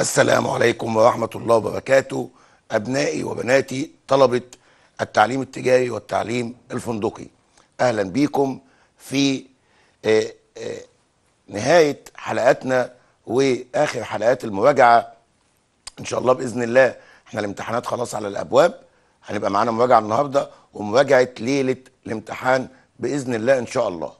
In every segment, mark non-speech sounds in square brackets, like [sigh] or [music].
السلام عليكم ورحمة الله وبركاته أبنائي وبناتي طلبة التعليم التجاري والتعليم الفندقي أهلا بيكم في آه، آه، نهاية حلقاتنا وآخر حلقات المراجعة إن شاء الله بإذن الله احنا الامتحانات خلاص على الأبواب هنبقى معانا مراجعة النهاردة ومراجعة ليلة الامتحان بإذن الله إن شاء الله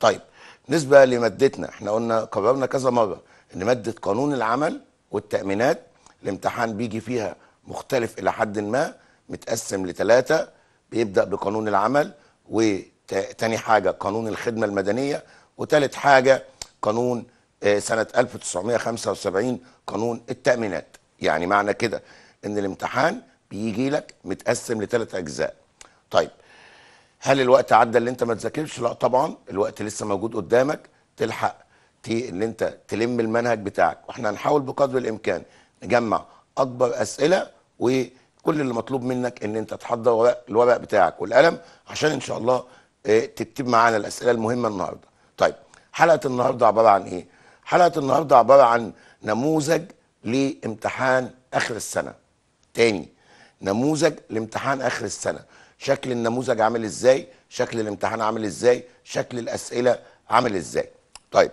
طيب بالنسبة لمادتنا احنا قلنا قررنا كذا مرة ان مادة قانون العمل والتأمينات الامتحان بيجي فيها مختلف إلى حد ما متقسم لثلاثة بيبدأ بقانون العمل وتاني حاجة قانون الخدمة المدنية وتالت حاجة قانون آه، سنة 1975 قانون التأمينات يعني معنى كده إن الامتحان بيجي لك متقسم لثلاث أجزاء طيب هل الوقت عدى اللي انت ما تذاكرش لا طبعا الوقت لسه موجود قدامك تلحق تي ان انت تلم المنهج بتاعك واحنا هنحاول بقدر الامكان نجمع اكبر اسئله وكل اللي مطلوب منك ان انت تحضر ورق الورق بتاعك والقلم عشان ان شاء الله آه، تكتب معانا الاسئله المهمه النهارده طيب حلقه النهارده عباره عن ايه حلقه النهارده عباره عن نموذج لامتحان اخر السنه تاني نموذج لامتحان اخر السنه شكل النموذج عامل ازاي شكل الامتحان عامل ازاي شكل الاسئله عامل ازاي طيب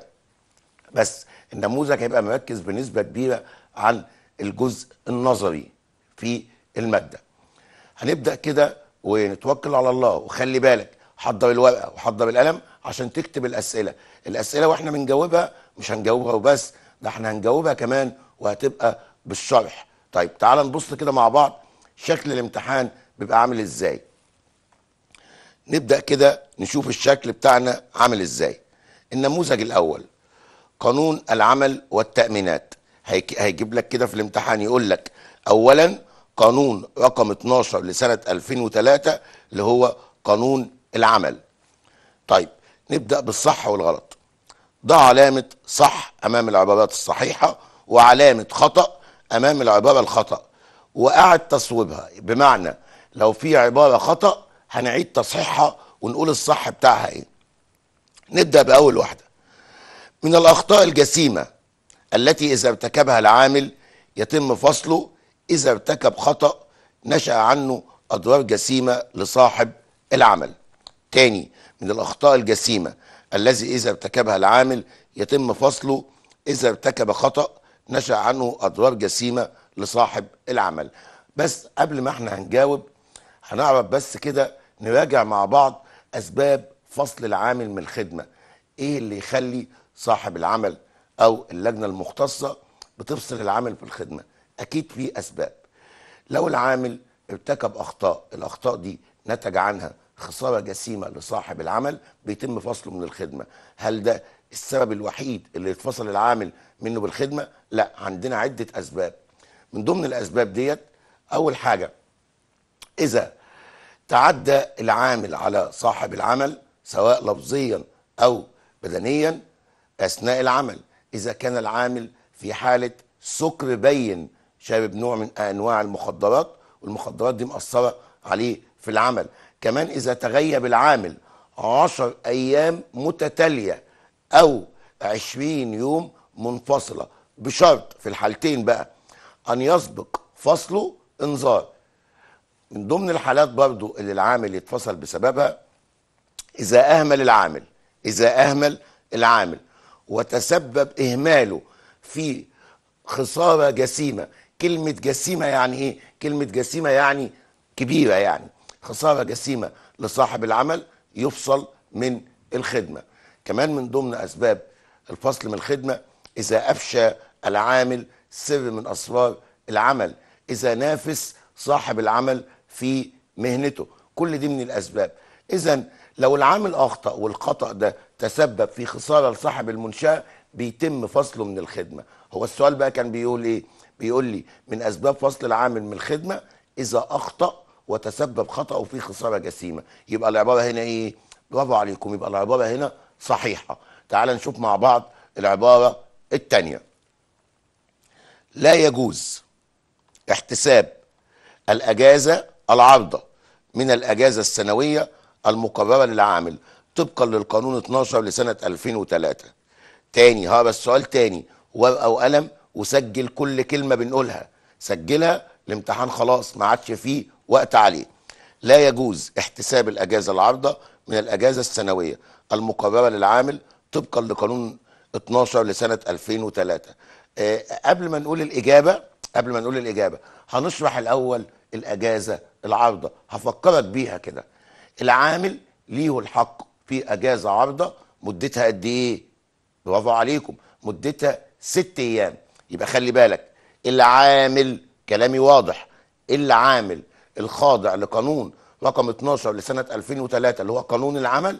بس النموذج هيبقى مركز بنسبه كبيره عن الجزء النظري في الماده هنبدا كده ونتوكل على الله وخلي بالك حضر الورقه وحضر القلم عشان تكتب الاسئله الاسئله واحنا بنجاوبها مش هنجاوبها وبس ده احنا هنجاوبها كمان وهتبقى بالشرح طيب تعال نبص كده مع بعض شكل الامتحان بيبقى عامل ازاي نبدا كده نشوف الشكل بتاعنا عامل ازاي النموذج الاول قانون العمل والتأمينات هيجيب لك كده في الامتحان يقول لك أولا قانون رقم 12 لسنة 2003 اللي هو قانون العمل طيب نبدأ بالصح والغلط ضع علامة صح أمام العبارات الصحيحة وعلامة خطأ أمام العبارة الخطأ وأعد تصويبها بمعنى لو في عبارة خطأ هنعيد تصحيحها ونقول الصح بتاعها ايه نبدأ بأول واحدة من الأخطاء الجسيمة التي إذا ارتكبها العامل يتم فصله إذا ارتكب خطأ نشأ عنه أضرار جسيمة لصاحب العمل تاني من الأخطاء الجسيمة الذي إذا ارتكبها العامل يتم فصله إذا ارتكب خطأ نشأ عنه أضرار جسيمة لصاحب العمل بس قبل ما احنا هنجاوب هنعرف بس كده نراجع مع بعض أسباب فصل العامل من الخدمة إيه اللي يخلي صاحب العمل او اللجنه المختصه بتفصل العامل في الخدمه اكيد في اسباب لو العامل ارتكب اخطاء الاخطاء دي نتج عنها خساره جسيمه لصاحب العمل بيتم فصله من الخدمه هل ده السبب الوحيد اللي يتفصل العامل منه بالخدمه لا عندنا عده اسباب من ضمن الاسباب ديت اول حاجه اذا تعدى العامل على صاحب العمل سواء لفظيا او بدنيا أثناء العمل إذا كان العامل في حالة سكر بين شارب نوع من أنواع المخدرات والمخدرات دي مأثرة عليه في العمل كمان إذا تغيب العامل عشر أيام متتالية أو عشرين يوم منفصلة بشرط في الحالتين بقى أن يسبق فصله إنذار من ضمن الحالات برضو اللي العامل يتفصل بسببها إذا أهمل العامل إذا أهمل العامل وتسبب إهماله في خسارة جسيمة كلمة جسيمة يعني إيه؟ كلمة جسيمة يعني كبيرة يعني خسارة جسيمة لصاحب العمل يفصل من الخدمة كمان من ضمن أسباب الفصل من الخدمة إذا أفشى العامل سر من أسرار العمل إذا نافس صاحب العمل في مهنته كل دي من الأسباب إذا لو العامل أخطأ والخطأ ده تسبب في خساره لصاحب المنشاه بيتم فصله من الخدمه هو السؤال بقى كان بيقول ايه بيقول لي من اسباب فصل العامل من الخدمه اذا اخطا وتسبب خطاه في خساره جسيمه يبقى العباره هنا ايه برافو عليكم يبقى العباره هنا صحيحه تعال نشوف مع بعض العباره الثانيه لا يجوز احتساب الاجازه العارضه من الاجازه السنويه المقرره للعامل طبقا للقانون 12 لسنه 2003 تاني ها بس سؤال تاني ورقه وقلم وسجل كل كلمه بنقولها سجلها الامتحان خلاص ما عادش فيه وقت عليه لا يجوز احتساب الاجازه العارضه من الاجازه السنويه المقرره للعامل طبقا لقانون 12 لسنه 2003 أه قبل ما نقول الاجابه قبل ما نقول الاجابه هنشرح الاول الاجازه العارضه هفكرك بيها كده العامل ليه الحق في اجازه عارضه مدتها قد ايه برافو عليكم مدتها ست ايام يبقى خلي بالك العامل كلامي واضح العامل الخاضع لقانون رقم 12 لسنه 2003 اللي هو قانون العمل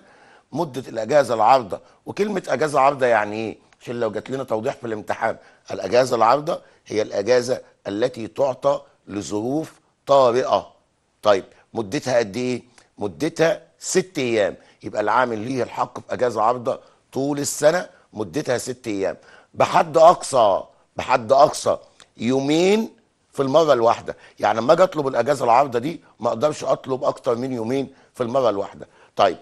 مده الاجازه العارضه وكلمه اجازه عارضه يعني ايه عشان لو جات لنا توضيح في الامتحان الاجازه العارضه هي الاجازه التي تعطى لظروف طارئه طيب مدتها قد ايه مدتها ست ايام يبقى العامل ليه الحق في اجازه عارضه طول السنه مدتها ست ايام بحد اقصى بحد اقصى يومين في المره الواحده يعني لما اجي اطلب الاجازه العارضه دي ما اقدرش اطلب اكتر من يومين في المره الواحده طيب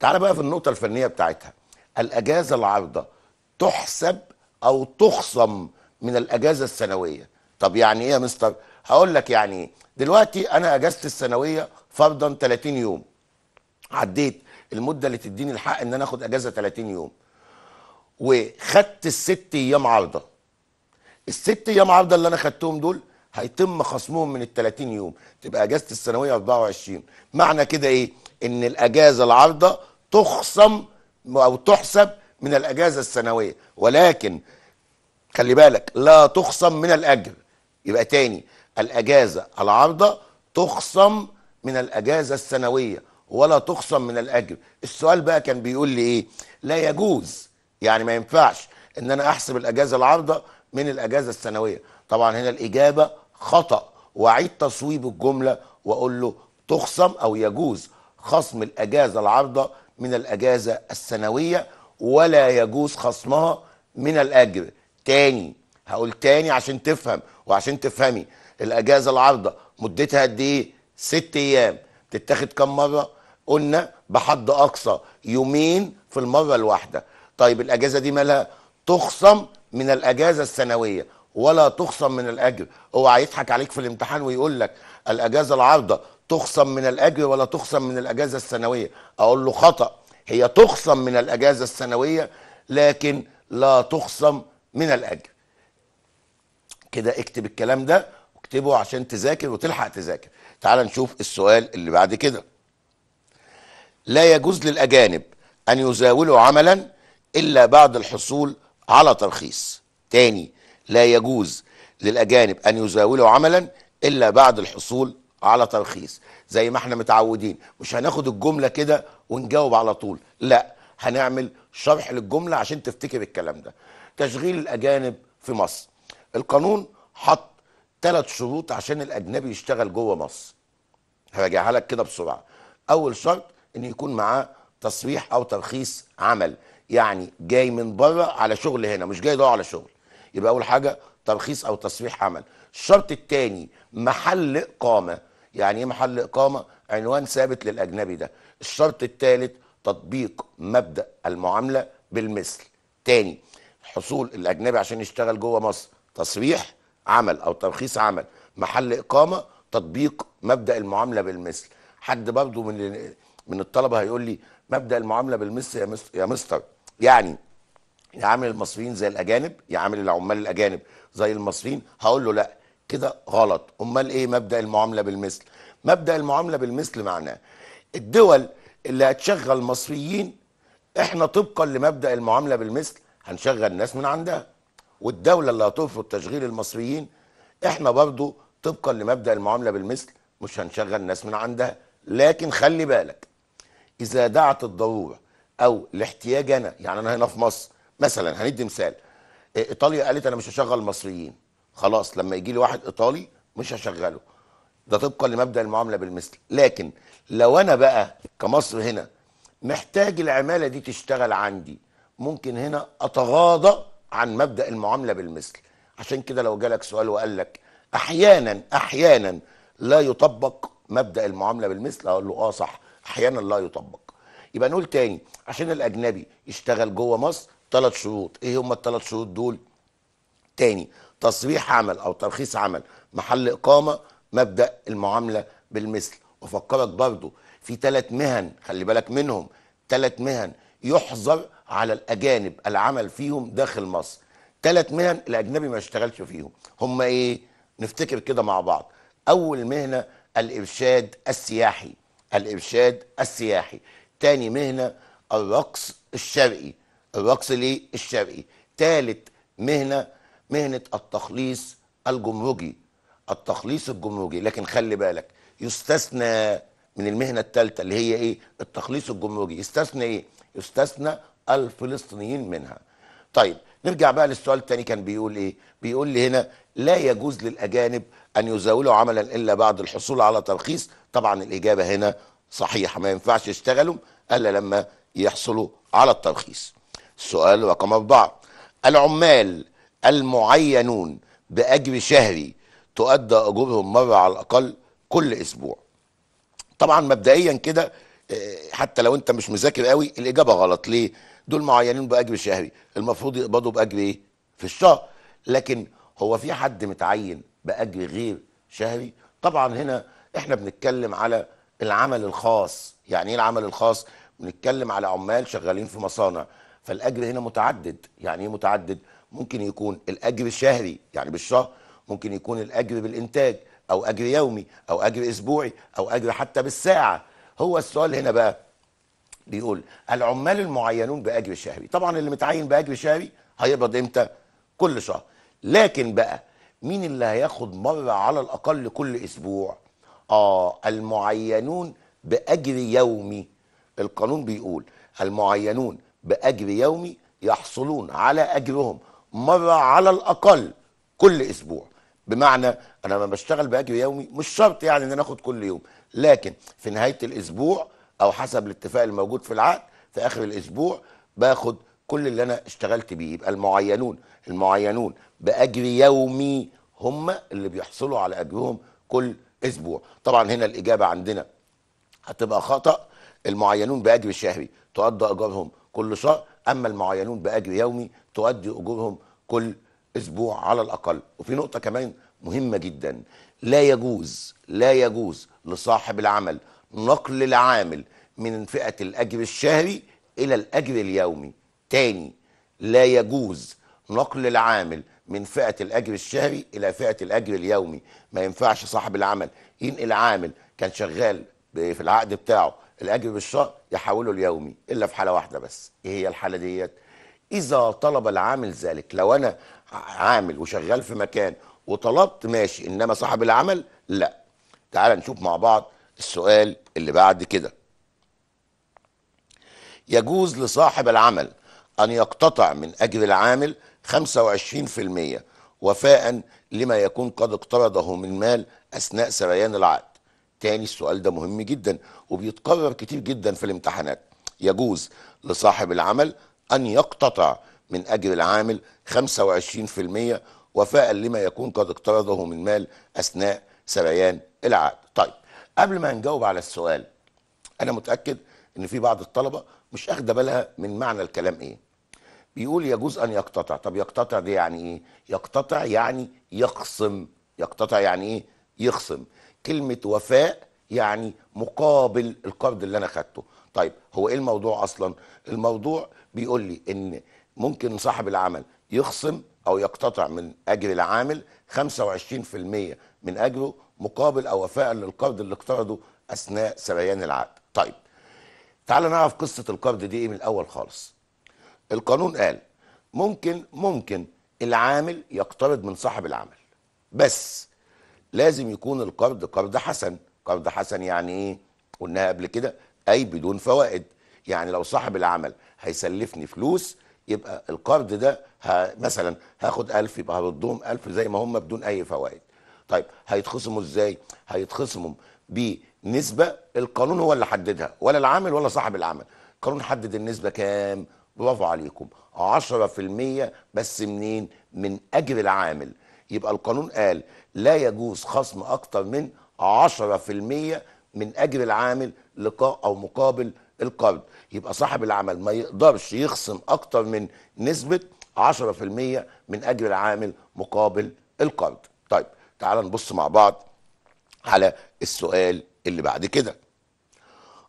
تعال بقى في النقطه الفنيه بتاعتها الاجازه العارضه تحسب او تخصم من الاجازه السنويه طب يعني ايه يا مستر هقول لك يعني إيه. دلوقتي انا اجازتي السنويه فرضا 30 يوم عديت المده اللي تديني الحق ان انا اخد اجازه 30 يوم وخدت الست ايام عارضه الست ايام عارضه اللي انا خدتهم دول هيتم خصمهم من ال 30 يوم تبقى اجازه السنويه 24 معنى كده ايه ان الاجازه العارضه تخصم او تحسب من الاجازه السنويه ولكن خلي بالك لا تخصم من الاجر يبقى تاني الاجازه العارضه تخصم من الاجازه السنويه ولا تخصم من الاجر السؤال بقى كان بيقول لي ايه لا يجوز يعني ما ينفعش ان انا احسب الاجازه العارضه من الاجازه السنويه طبعا هنا الاجابه خطا واعيد تصويب الجمله واقول له تخصم او يجوز خصم الاجازه العارضه من الاجازه السنويه ولا يجوز خصمها من الاجر تاني هقول تاني عشان تفهم وعشان تفهمي الاجازه العارضه مدتها قد ايه ست ايام تتاخد كم مره قلنا بحد اقصى يومين في المره الواحده طيب الاجازه دي مالها تخصم من الاجازه السنويه ولا تخصم من الاجر اوعى يضحك عليك في الامتحان ويقول لك الاجازه العارضه تخصم من الاجر ولا تخصم من الاجازه السنويه اقول له خطا هي تخصم من الاجازه السنويه لكن لا تخصم من الاجر كده اكتب الكلام ده واكتبه عشان تذاكر وتلحق تذاكر تعال نشوف السؤال اللي بعد كده لا يجوز للأجانب أن يزاولوا عملا إلا بعد الحصول على ترخيص تاني لا يجوز للأجانب أن يزاولوا عملا إلا بعد الحصول على ترخيص زي ما احنا متعودين مش هناخد الجملة كده ونجاوب على طول لا هنعمل شرح للجملة عشان تفتكر الكلام ده تشغيل الأجانب في مصر القانون حط ثلاث شروط عشان الأجنبي يشتغل جوه مصر هراجعها لك كده بسرعة أول شرط ان يكون معاه تصريح او ترخيص عمل يعني جاي من بره على شغل هنا مش جاي ده على شغل يبقى اول حاجه ترخيص او تصريح عمل الشرط الثاني محل اقامه يعني ايه محل اقامه عنوان ثابت للاجنبي ده الشرط الثالث تطبيق مبدا المعامله بالمثل تاني حصول الاجنبي عشان يشتغل جوه مصر تصريح عمل او ترخيص عمل محل اقامه تطبيق مبدا المعامله بالمثل حد برضه من من الطلبه هيقول لي مبدا المعامله بالمس يا مستر يا مستر يعني يعامل المصريين زي الاجانب يعامل العمال الاجانب زي المصريين هقول له لا كده غلط امال ايه مبدا المعامله بالمثل مبدا المعامله بالمثل معناه الدول اللي هتشغل مصريين احنا طبقا لمبدا المعامله بالمثل هنشغل ناس من عندها والدوله اللي هترفض تشغيل المصريين احنا برضو طبقا لمبدا المعامله بالمثل مش هنشغل ناس من عندها لكن خلي بالك اذا دعت الضروره او الاحتياج انا يعني انا هنا في مصر مثلا هندي مثال آه، ايطاليا قالت انا مش هشغل مصريين خلاص لما يجي لي واحد ايطالي مش هشغله ده طبقا لمبدا المعامله بالمثل لكن لو انا بقى كمصر هنا محتاج العماله دي تشتغل عندي ممكن هنا اتغاضى عن مبدا المعامله بالمثل عشان كده لو جالك سؤال وقال لك احيانا احيانا لا يطبق مبدا المعامله بالمثل اقول له اه صح احيانا لا يطبق يبقى نقول تاني عشان الاجنبي يشتغل جوه مصر ثلاث شروط ايه هم الثلاث شروط دول تاني تصريح عمل او ترخيص عمل محل اقامه مبدا المعامله بالمثل وفكرك برضو في ثلاث مهن خلي بالك منهم ثلاث مهن يحظر على الاجانب العمل فيهم داخل مصر ثلاث مهن الاجنبي ما يشتغلش فيهم هم ايه نفتكر كده مع بعض اول مهنه الارشاد السياحي الإرشاد السياحي تاني مهنة الرقص الشرقي الرقص ليه الشرقي تالت مهنة مهنة التخليص الجمركي التخليص الجمركي لكن خلي بالك يستثنى من المهنة الثالثة اللي هي ايه التخليص الجمركي يستثنى ايه يستثنى الفلسطينيين منها طيب نرجع بقى للسؤال الثاني كان بيقول ايه بيقول لي هنا لا يجوز للأجانب أن يزاولوا عملا إلا بعد الحصول على ترخيص طبعا الإجابة هنا صحيحة ما ينفعش يشتغلوا إلا لما يحصلوا على الترخيص السؤال رقم أربعة العمال المعينون بأجر شهري تؤدى أجورهم مرة على الأقل كل أسبوع طبعا مبدئيا كده آه، حتى لو انت مش مذاكر قوي الاجابه غلط ليه دول معينين باجر شهري المفروض يقبضوا باجر ايه في الشهر لكن هو في حد متعين باجر غير شهري طبعا هنا احنا بنتكلم على العمل الخاص يعني ايه العمل الخاص بنتكلم على عمال شغالين في مصانع فالاجر هنا متعدد يعني ايه متعدد ممكن يكون الاجر الشهري يعني بالشهر ممكن يكون الاجر بالانتاج او اجر يومي او اجر اسبوعي او اجر حتى بالساعه هو السؤال هنا بقى بيقول العمال المعينون باجر شهري طبعا اللي متعين باجر شهري هيقبض امتى كل شهر لكن بقى مين اللي هياخد مرة على الأقل كل أسبوع آه المعينون بأجر يومي القانون بيقول المعينون بأجر يومي يحصلون على أجرهم مرة على الأقل كل أسبوع بمعنى أنا لما بشتغل بأجر يومي مش شرط يعني إن أنا آخد كل يوم لكن في نهاية الأسبوع أو حسب الاتفاق الموجود في العقد في آخر الأسبوع باخد كل اللي انا اشتغلت بيه يبقى المعينون المعينون باجر يومي هم اللي بيحصلوا على اجرهم كل اسبوع طبعا هنا الاجابه عندنا هتبقى خطا المعينون باجر شهري تؤدى اجرهم كل شهر اما المعينون باجر يومي تؤدي اجورهم كل اسبوع على الاقل وفي نقطه كمان مهمه جدا لا يجوز لا يجوز لصاحب العمل نقل العامل من فئه الاجر الشهري الى الاجر اليومي تاني لا يجوز نقل العامل من فئة الأجر الشهري إلى فئة الأجر اليومي ما ينفعش صاحب العمل ينقل عامل كان شغال في العقد بتاعه الأجر بالشهر يحوله اليومي إلا في حالة واحدة بس إيه هي الحالة ديت إذا طلب العامل ذلك لو أنا عامل وشغال في مكان وطلبت ماشي إنما صاحب العمل لا تعال نشوف مع بعض السؤال اللي بعد كده يجوز لصاحب العمل أن يقتطع من أجر العامل 25% وفاء لما يكون قد اقترضه من مال أثناء سريان العقد تاني السؤال ده مهم جدا وبيتكرر كتير جدا في الامتحانات يجوز لصاحب العمل أن يقتطع من أجر العامل 25% وفاء لما يكون قد اقترضه من مال أثناء سريان العقد طيب قبل ما نجاوب على السؤال أنا متأكد إن في بعض الطلبة مش أخدة بالها من معنى الكلام إيه بيقول يجوز ان يقتطع طب يقتطع دي يعني ايه يقتطع يعني يقسم يقتطع يعني ايه يخصم كلمه وفاء يعني مقابل القرض اللي انا خدته طيب هو ايه الموضوع اصلا الموضوع بيقول لي ان ممكن صاحب العمل يخصم او يقتطع من اجر العامل 25% من اجره مقابل او وفاء للقرض اللي اقترضه اثناء سريان العقد طيب تعال نعرف قصه القرض دي ايه من الاول خالص القانون قال ممكن ممكن العامل يقترض من صاحب العمل بس لازم يكون القرض قرض حسن قرض حسن يعني ايه قلناها قبل كده اي بدون فوائد يعني لو صاحب العمل هيسلفني فلوس يبقى القرض ده ها مثلا هاخد 1000 يبقى هردهم 1000 زي ما هم بدون اي فوائد طيب هيتخصموا ازاي هيتخصموا بنسبه القانون هو اللي حددها ولا العامل ولا صاحب العمل القانون حدد النسبه كام برافو عليكم 10% بس منين من اجر العامل يبقى القانون قال لا يجوز خصم اكتر من 10% من اجر العامل لقاء او مقابل القرض يبقى صاحب العمل ما يقدرش يخصم اكتر من نسبه 10% من اجر العامل مقابل القرض طيب تعال نبص مع بعض على السؤال اللي بعد كده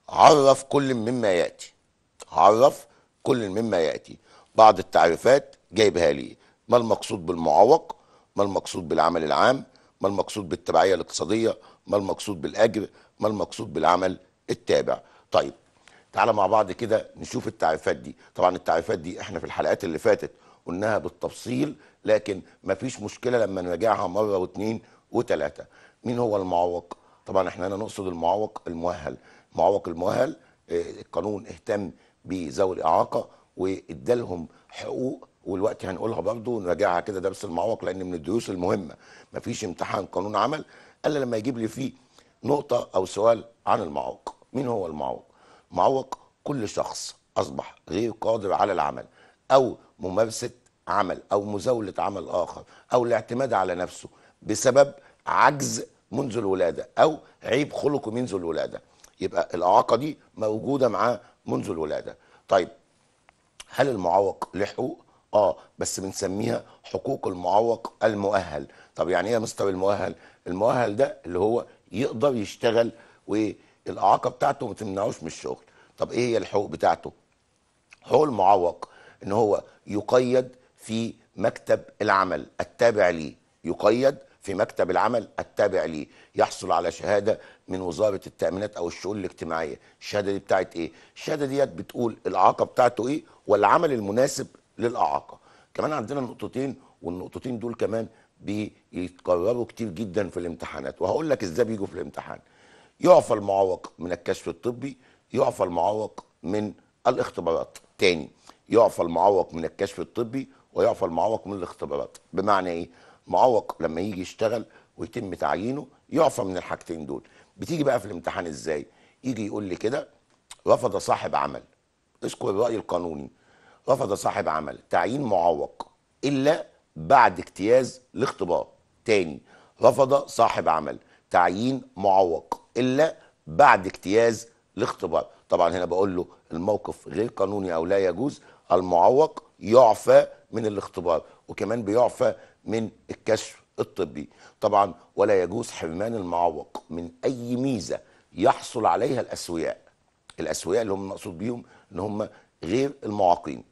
عرف كل مما ياتي عرف كل مما ياتي بعض التعريفات جايبها لي ما المقصود بالمعوق ما المقصود بالعمل العام ما المقصود بالتبعيه الاقتصاديه ما المقصود بالاجر ما المقصود بالعمل التابع طيب تعالى مع بعض كده نشوف التعريفات دي طبعا التعريفات دي احنا في الحلقات اللي فاتت قلناها بالتفصيل لكن ما فيش مشكله لما نراجعها مره واثنين وثلاثه مين هو المعوق طبعا احنا هنا نقصد المعوق المؤهل المعوق المؤهل آه، القانون اهتم بذوي الاعاقه وادالهم حقوق والوقت هنقولها برضه نراجعها كده درس المعوق لان من الدروس المهمه مفيش امتحان قانون عمل الا لما يجيب لي فيه نقطه او سؤال عن المعوق مين هو المعوق معوق كل شخص اصبح غير قادر على العمل او ممارسه عمل او مزاوله عمل اخر او الاعتماد على نفسه بسبب عجز منذ الولاده او عيب خلقه منذ الولاده يبقى الاعاقه دي موجوده معاه منذ الولاده طيب هل المعوق له حقوق اه بس بنسميها حقوق المعوق المؤهل طب يعني ايه يا مستوى المؤهل المؤهل ده اللي هو يقدر يشتغل والاعاقه بتاعته ما تمنعوش من الشغل طب ايه هي الحقوق بتاعته حقوق المعوق ان هو يقيد في مكتب العمل التابع ليه يقيد في مكتب العمل التابع ليه يحصل على شهاده من وزاره التامينات او الشؤون الاجتماعيه الشهاده دي بتاعت ايه الشهاده ديت بتقول الاعاقه بتاعته ايه والعمل المناسب للاعاقه كمان عندنا نقطتين والنقطتين دول كمان بيتكرروا كتير جدا في الامتحانات وهقول لك ازاي بيجوا في الامتحان يعفى المعوق من الكشف الطبي يعفى المعوق من الاختبارات تاني يعفى المعوق من الكشف الطبي ويعفى المعوق من الاختبارات بمعنى ايه معوق لما يجي يشتغل ويتم تعيينه يعفى من الحاجتين دول بتيجي بقى في الامتحان ازاي يجي يقول لي كده رفض صاحب عمل اسكو الراي القانوني رفض صاحب عمل تعيين معوق الا بعد اجتياز الاختبار تاني رفض صاحب عمل تعيين معوق الا بعد اجتياز الاختبار طبعا هنا بقول له الموقف غير قانوني او لا يجوز المعوق يعفى من الاختبار وكمان بيعفى من الكشف الطبي طبعا ولا يجوز حرمان المعوق من اي ميزه يحصل عليها الاسوياء الاسوياء اللي هم مقصود بيهم ان هم غير المعاقين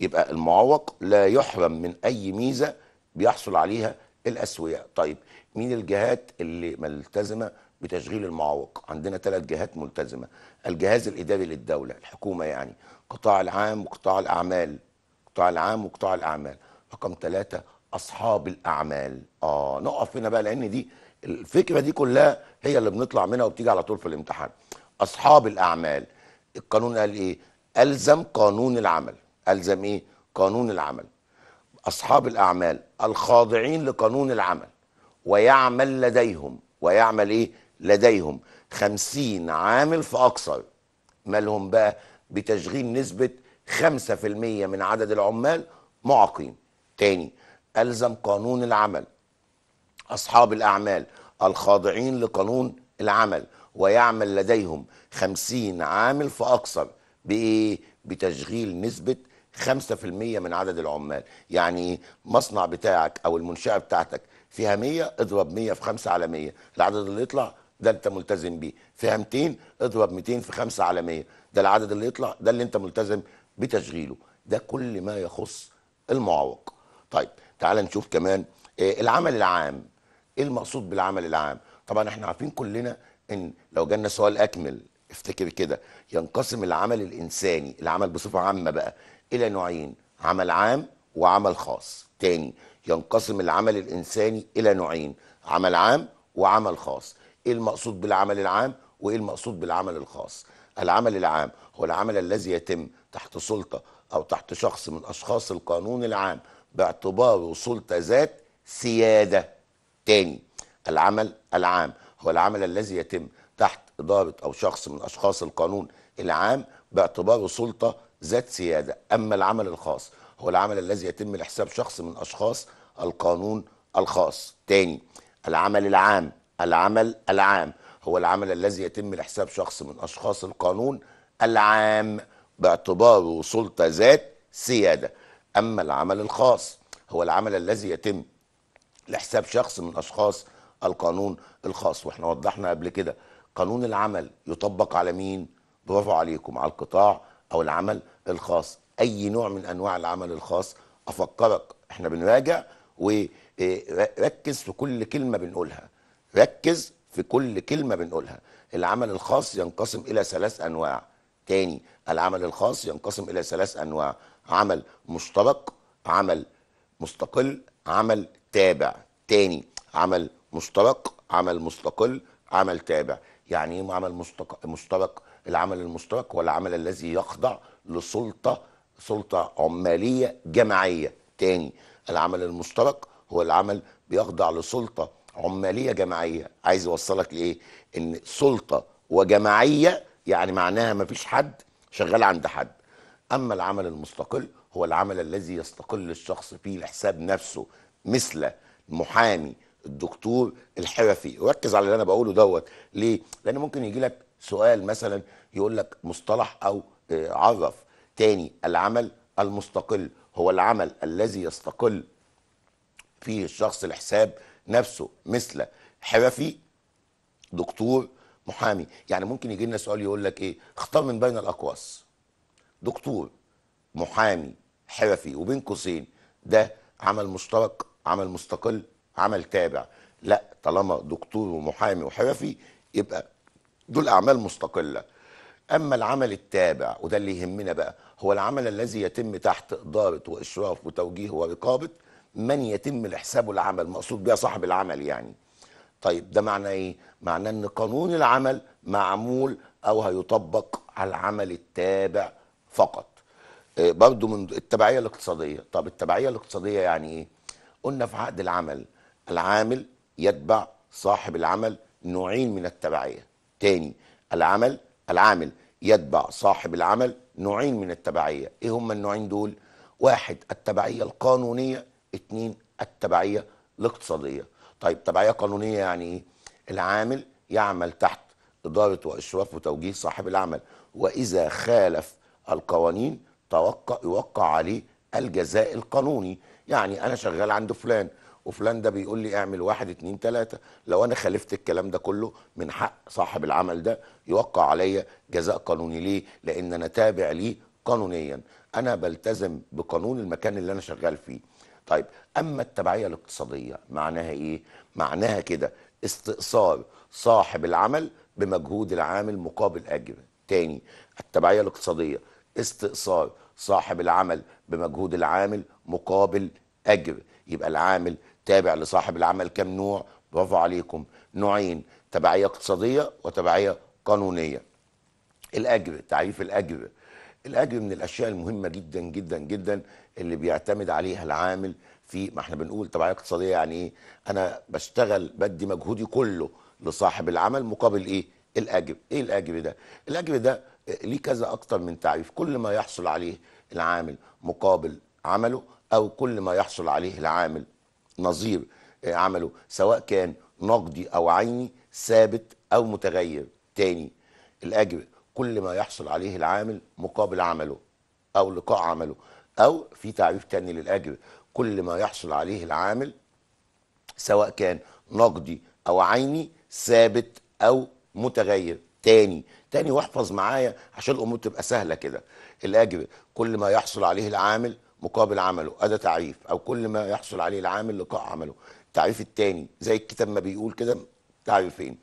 يبقى المعوق لا يحرم من اي ميزه بيحصل عليها الاسوياء طيب مين الجهات اللي ملتزمه بتشغيل المعوق عندنا ثلاث جهات ملتزمه الجهاز الاداري للدوله الحكومه يعني قطاع العام وقطاع الاعمال قطاع العام وقطاع الاعمال رقم ثلاثة اصحاب الاعمال اه نقف هنا بقى لان دي الفكره دي كلها هي اللي بنطلع منها وبتيجي على طول في الامتحان اصحاب الاعمال القانون قال ايه الزم قانون العمل الزم ايه قانون العمل اصحاب الاعمال الخاضعين لقانون العمل ويعمل لديهم ويعمل ايه لديهم خمسين عامل فاكثر مالهم بقى بتشغيل نسبه 5% من عدد العمال معاقين تاني ألزم قانون العمل أصحاب الأعمال الخاضعين لقانون العمل ويعمل لديهم خمسين عامل فأكثر بإيه؟ بتشغيل نسبة 5% من عدد العمال يعني إيه؟ مصنع بتاعك أو المنشأة بتاعتك فيها 100 اضرب 100 في 5 على 100 العدد اللي يطلع ده انت ملتزم بيه فيها 200 اضرب 200 في 5 على 100 ده العدد اللي يطلع ده اللي انت ملتزم بتشغيله ده كل ما يخص المعوق طيب تعال نشوف كمان آه، العمل العام ايه المقصود بالعمل العام طبعا احنا عارفين كلنا ان لو جالنا سؤال اكمل افتكر كده ينقسم العمل الانساني العمل بصفه عامه بقى الى نوعين عمل عام وعمل خاص تاني ينقسم العمل الانساني الى نوعين عمل عام وعمل خاص ايه المقصود بالعمل العام وايه المقصود بالعمل الخاص العمل العام هو العمل الذي يتم تحت سلطه او تحت شخص من اشخاص القانون العام باعتباره سلطة ذات سيادة تاني العمل العام هو العمل الذي يتم تحت إدارة أو شخص من أشخاص القانون العام باعتباره سلطة ذات سيادة أما العمل الخاص هو العمل الذي يتم لحساب شخص من أشخاص القانون الخاص تاني العمل العام العمل العام هو العمل الذي يتم لحساب شخص من أشخاص القانون العام باعتباره سلطة ذات سيادة أما العمل الخاص هو العمل الذي يتم لحساب شخص من أشخاص القانون الخاص واحنا وضحنا قبل كده قانون العمل يطبق على مين برافو عليكم على القطاع أو العمل الخاص أي نوع من أنواع العمل الخاص أفكرك احنا بنراجع وركز في كل كلمة بنقولها ركز في كل كلمة بنقولها العمل الخاص ينقسم إلى ثلاث أنواع تاني العمل الخاص ينقسم إلى ثلاث أنواع عمل مشترك عمل مستقل عمل تابع تاني عمل مشترك عمل مستقل عمل تابع يعني ايه عمل مشترك العمل المشترك هو العمل الذي يخضع لسلطة سلطة عمالية جماعية تاني العمل المشترك هو العمل بيخضع لسلطة عمالية جماعية عايز يوصلك لإيه ان سلطة وجماعية يعني معناها ما فيش حد شغال عند حد اما العمل المستقل هو العمل الذي يستقل الشخص فيه لحساب نفسه مثل المحامي الدكتور الحرفي ركز على اللي انا بقوله دوت ليه لان ممكن يجي لك سؤال مثلا يقول لك مصطلح او آه، عرف تاني العمل المستقل هو العمل الذي يستقل فيه الشخص لحساب نفسه مثل حرفي دكتور محامي يعني ممكن يجي لنا سؤال يقول لك ايه اختار من بين الاقواس دكتور محامي حرفي وبين قوسين ده عمل مشترك عمل مستقل عمل تابع لا طالما دكتور ومحامي وحرفي يبقى دول اعمال مستقله اما العمل التابع وده اللي يهمنا بقى هو العمل الذي يتم تحت اداره واشراف وتوجيه ورقابه من يتم الحساب العمل مقصود بها صاحب العمل يعني طيب ده معناه ايه معناه ان قانون العمل معمول او هيطبق على العمل التابع فقط آه، برضه من التبعيه الاقتصاديه طب التبعيه الاقتصاديه يعني ايه قلنا في عقد العمل العامل يتبع صاحب العمل نوعين من التبعيه تاني العمل العامل يتبع صاحب العمل نوعين من التبعيه ايه هما النوعين دول واحد التبعيه القانونيه اتنين التبعيه الاقتصاديه طيب تبعيه قانونيه يعني ايه؟ العامل يعمل تحت اداره واشراف وتوجيه صاحب العمل واذا خالف القوانين توقع يوقع عليه الجزاء القانوني يعني انا شغال عند فلان وفلان ده بيقول لي اعمل واحد اتنين تلاتة لو انا خالفت الكلام ده كله من حق صاحب العمل ده يوقع عليا جزاء قانوني ليه لان انا تابع ليه قانونيا انا بلتزم بقانون المكان اللي انا شغال فيه طيب اما التبعيه الاقتصاديه معناها ايه معناها كده استئصال صاحب العمل بمجهود العامل مقابل اجر تاني التبعيه الاقتصاديه استئصال صاحب العمل بمجهود العامل مقابل اجر يبقى العامل تابع لصاحب العمل كم نوع برافو عليكم نوعين تبعيه اقتصاديه وتبعيه قانونيه الاجر تعريف الاجر الاجر من الاشياء المهمه جدا جدا جدا اللي بيعتمد عليها العامل في ما احنا بنقول تبعيه اقتصاديه يعني ايه انا بشتغل بدي مجهودي كله لصاحب العمل مقابل ايه الاجر ايه الاجر ده الاجر ده آه، ليه كذا اكتر من تعريف كل ما يحصل عليه العامل مقابل عمله او كل ما يحصل عليه العامل نظير آه، عمله سواء كان نقدي او عيني ثابت او متغير تاني الاجر كل ما يحصل عليه العامل مقابل عمله او لقاء عمله أو في تعريف تاني للأجر كل ما يحصل عليه العامل سواء كان نقدي أو عيني ثابت أو متغير تاني تاني واحفظ معايا عشان الأمور تبقى سهلة كده الأجر كل ما يحصل عليه العامل مقابل عمله ادا تعريف أو كل ما يحصل عليه العامل لقاء عمله التعريف التاني زي الكتاب ما بيقول كده تعريفين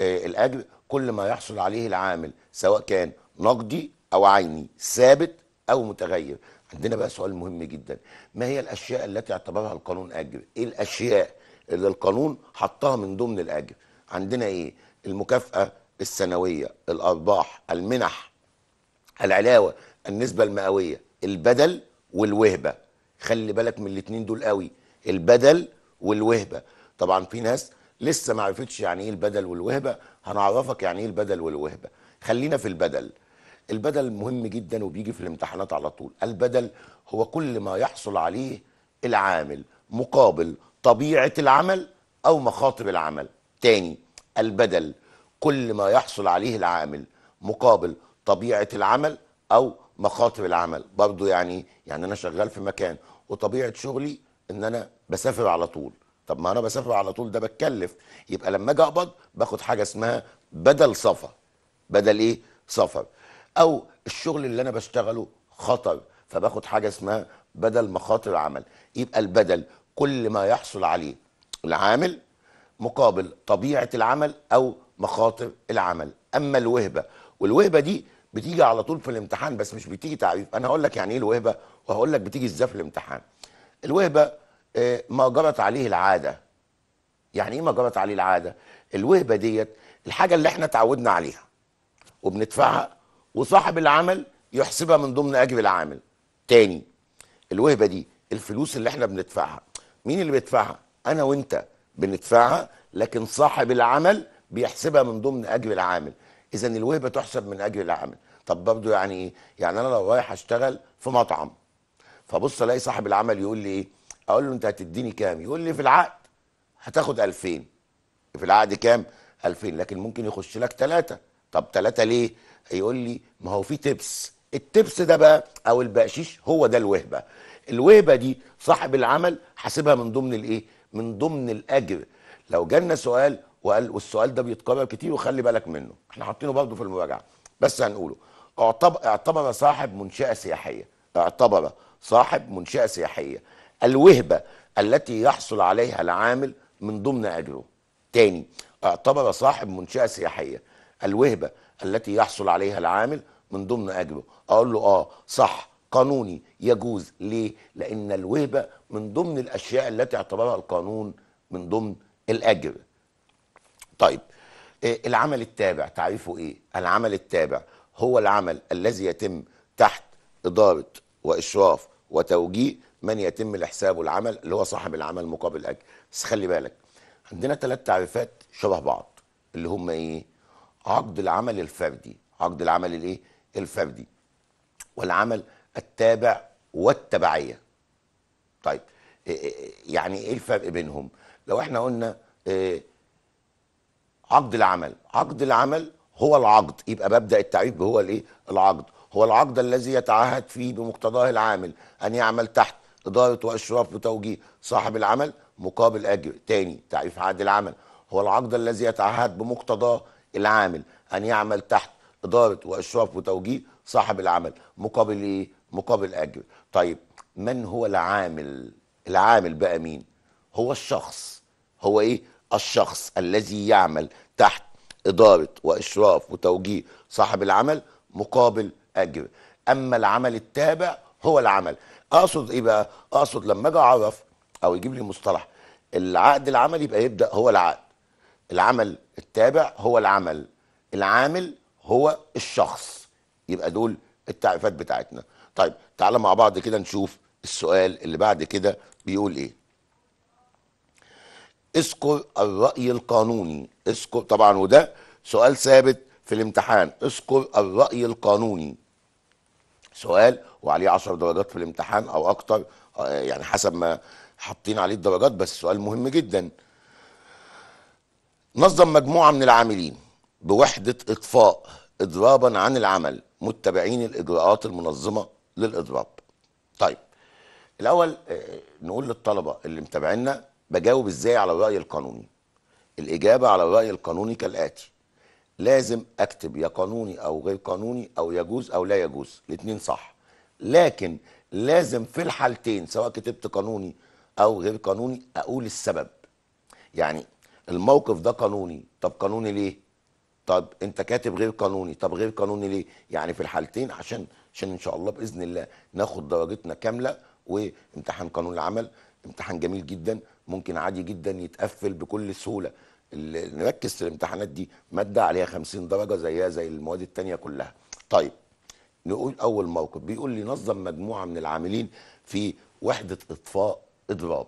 آه الأجر كل ما يحصل عليه العامل سواء كان نقدي أو عيني ثابت أو متغير عندنا بقى سؤال مهم جدا ما هي الاشياء التي اعتبرها القانون اجر ايه الاشياء اللي القانون حطها من ضمن الاجر عندنا ايه المكافاه السنويه الارباح المنح العلاوه النسبه المئويه البدل والوهبه خلي بالك من الاثنين دول قوي البدل والوهبه طبعا في ناس لسه ما عرفتش يعني ايه البدل والوهبه هنعرفك يعني ايه البدل والوهبه خلينا في البدل البدل مهم جدا وبيجي في الامتحانات على طول البدل هو كل ما يحصل عليه العامل مقابل طبيعة العمل أو مخاطر العمل تاني البدل كل ما يحصل عليه العامل مقابل طبيعة العمل أو مخاطر العمل برضو يعني يعني أنا شغال في مكان وطبيعة شغلي إن أنا بسافر على طول طب ما أنا بسافر على طول ده بتكلف يبقى لما أجي أقبض باخد حاجة اسمها بدل سفر بدل إيه سفر او الشغل اللي انا بشتغله خطر فباخد حاجه اسمها بدل مخاطر عمل يبقى البدل كل ما يحصل عليه العامل مقابل طبيعه العمل او مخاطر العمل اما الوهبه والوهبه دي بتيجي على طول في الامتحان بس مش بتيجي تعريف انا هقول لك يعني ايه الوهبه وهقول لك بتيجي ازاي في الامتحان الوهبه آه، ما جرت عليه العاده يعني ايه ما جرت عليه العاده الوهبه ديت الحاجه اللي احنا اتعودنا عليها وبندفعها وصاحب العمل يحسبها من ضمن اجر العامل تاني الوهبه دي الفلوس اللي احنا بندفعها مين اللي بيدفعها انا وانت بندفعها لكن صاحب العمل بيحسبها من ضمن اجر العامل اذا الوهبه تحسب من اجر العامل طب برضه يعني ايه يعني انا لو رايح اشتغل في مطعم فبص الاقي صاحب العمل يقول لي ايه اقول له انت هتديني كام يقول لي في العقد هتاخد 2000 في العقد كام 2000 لكن ممكن يخش لك ثلاثة طب ثلاثة ليه يقول لي ما هو في تبس التبس ده بقى او البقشيش هو ده الوهبه الوهبه دي صاحب العمل حاسبها من ضمن الايه من ضمن الاجر لو جالنا سؤال وقال والسؤال ده بيتكرر كتير وخلي بالك منه احنا حاطينه برضه في المراجعه بس هنقوله اعتبر صاحب منشاه سياحيه اعتبر صاحب منشاه سياحيه الوهبه التي يحصل عليها العامل من ضمن اجره تاني اعتبر صاحب منشاه سياحيه الوهبه التي يحصل عليها العامل من ضمن اجره اقول له اه صح قانوني يجوز ليه لان الوهبه من ضمن الاشياء التي اعتبرها القانون من ضمن الاجر طيب آه، العمل التابع تعريفه ايه العمل التابع هو العمل الذي يتم تحت اداره واشراف وتوجيه من يتم الحساب والعمل اللي هو صاحب العمل مقابل اجر بس خلي بالك عندنا ثلاث تعريفات شبه بعض اللي هم ايه عقد العمل الفردي عقد العمل الايه الفردي والعمل التابع والتبعيه طيب إيه، إيه، إيه، يعني ايه الفرق بينهم لو احنا قلنا عقد العمل عقد العمل هو العقد يبقى ببدا التعريف هو الايه العقد هو العقد الذي يتعهد فيه بمقتضاه العامل ان يعمل تحت اداره واشراف وتوجيه صاحب العمل مقابل اجر تاني تعريف عقد العمل هو العقد الذي يتعهد بمقتضاه العامل أن يعمل تحت إدارة وإشراف وتوجيه صاحب العمل مقابل إيه؟ مقابل أجر طيب من هو العامل العامل بقى مين هو الشخص هو إيه الشخص الذي يعمل تحت إدارة وإشراف وتوجيه صاحب العمل مقابل أجر أما العمل التابع هو العمل أقصد إيه بقى أقصد لما أجي أعرف أو يجيب لي مصطلح العقد العملي يبقى يبدأ هو العقد العمل التابع هو العمل العامل هو الشخص يبقى دول التعريفات بتاعتنا طيب تعالى مع بعض كده نشوف السؤال اللي بعد كده بيقول ايه اذكر الرأي القانوني اذكر طبعا وده سؤال ثابت في الامتحان اذكر الرأي القانوني سؤال وعليه 10 درجات في الامتحان او اكتر آه، يعني حسب ما حاطين عليه الدرجات بس سؤال مهم جدا نظم مجموعة من العاملين بوحدة إطفاء إضرابا عن العمل متبعين الإجراءات المنظمة للإضراب طيب الأول آه، نقول للطلبة اللي متابعينا بجاوب إزاي على الرأي القانوني الإجابة على الرأي القانوني كالآتي لازم أكتب يا قانوني أو غير قانوني أو يجوز أو لا يجوز الاتنين صح لكن لازم في الحالتين سواء كتبت قانوني أو غير قانوني أقول السبب يعني الموقف ده قانوني طب قانوني ليه طب انت كاتب غير قانوني طب غير قانوني ليه يعني في الحالتين عشان عشان ان شاء الله باذن الله ناخد درجتنا كامله وامتحان قانون العمل امتحان جميل جدا ممكن عادي جدا يتقفل بكل سهوله نركز في الامتحانات دي ماده عليها 50 درجه زيها زي المواد الثانيه كلها طيب نقول اول موقف بيقول لي نظم مجموعه من العاملين في وحده اطفاء اضراب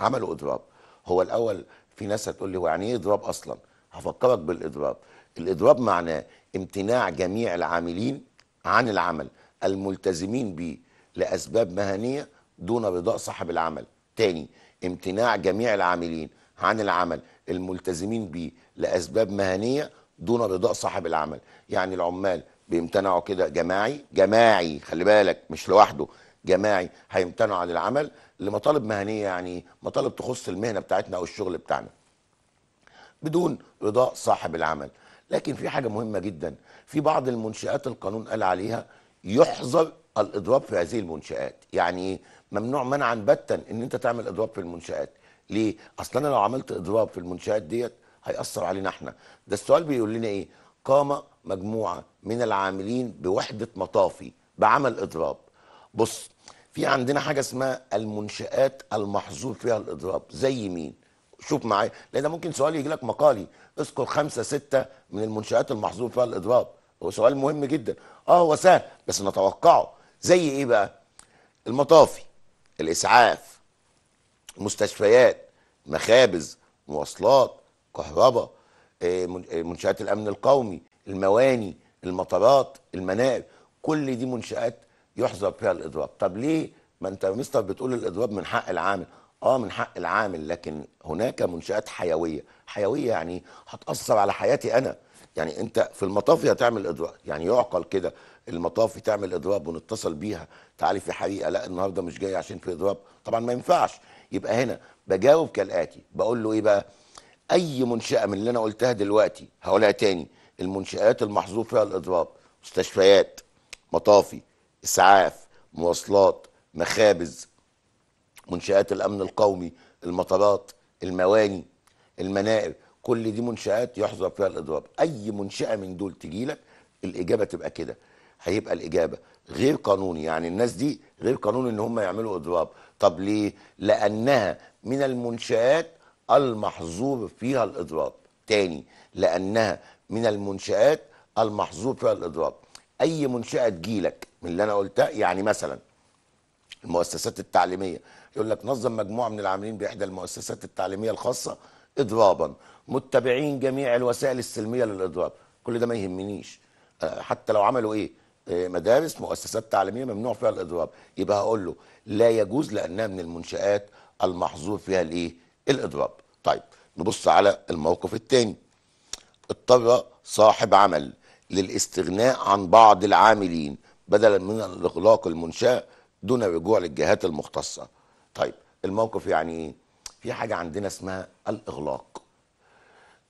عملوا اضراب هو الاول في ناس هتقول لي هو يعني ايه اضراب اصلا هفكرك بالاضراب الاضراب معناه امتناع جميع العاملين عن العمل الملتزمين به لاسباب مهنيه دون رضاء صاحب العمل تاني امتناع جميع العاملين عن العمل الملتزمين به لاسباب مهنيه دون رضاء صاحب العمل يعني العمال بيمتنعوا كده جماعي جماعي خلي بالك مش لوحده جماعي هيمتنعوا عن العمل لمطالب مهنيه يعني مطالب تخص المهنه بتاعتنا او الشغل بتاعنا بدون رضاء صاحب العمل لكن في حاجه مهمه جدا في بعض المنشات القانون قال عليها يحظر الاضراب في هذه المنشات يعني ممنوع منعا باتا ان انت تعمل اضراب في المنشات ليه اصلا انا لو عملت اضراب في المنشات ديت هياثر علينا احنا ده السؤال بيقول لنا ايه قام مجموعه من العاملين بوحده مطافي بعمل اضراب بص في عندنا حاجه اسمها المنشات المحظور فيها الاضراب زي مين شوف معايا لان ممكن سؤال يجي لك مقالي اذكر خمسه سته من المنشات المحظور فيها الاضراب هو سؤال مهم جدا اه هو سهل بس نتوقعه زي ايه بقى المطافي الاسعاف مستشفيات مخابز مواصلات كهرباء آه، آه، منشات الامن القومي المواني المطارات المناقل كل دي منشات يحظر بها الاضراب طب ليه ما انت يا مستر بتقول الاضراب من حق العامل اه من حق العامل لكن هناك منشات حيويه حيويه يعني هتاثر على حياتي انا يعني انت في المطافي هتعمل اضراب يعني يعقل كده المطافي تعمل اضراب ونتصل بيها تعالي في حريقه لا النهارده مش جاي عشان في اضراب طبعا ما ينفعش يبقى هنا بجاوب كالاتي بقول له ايه بقى اي منشاه من اللي انا قلتها دلوقتي هقولها تاني المنشات المحظور فيها الاضراب مستشفيات مطافي اسعاف مواصلات مخابز منشات الامن القومي المطارات المواني المنائر كل دي منشات يحظر فيها الاضراب اي منشاه من دول تجي لك الاجابه تبقى كده هيبقى الاجابه غير قانوني يعني الناس دي غير قانوني ان هم يعملوا اضراب طب ليه لانها من المنشات المحظور فيها الاضراب تاني لانها من المنشات المحظور فيها الاضراب اي منشاه تجيلك من اللي انا قلتها يعني مثلا المؤسسات التعليميه يقول لك نظم مجموعه من العاملين باحدى المؤسسات التعليميه الخاصه اضرابا متبعين جميع الوسائل السلميه للاضراب كل ده ما يهمنيش آه، حتى لو عملوا ايه آه، مدارس مؤسسات تعليميه ممنوع فيها الاضراب يبقى هقول له لا يجوز لانها من المنشات المحظور فيها الايه الاضراب طيب نبص على الموقف الثاني اضطر صاحب عمل للاستغناء عن بعض العاملين بدلا من الاغلاق المنشاه دون رجوع للجهات المختصه طيب الموقف يعني ايه في حاجه عندنا اسمها الاغلاق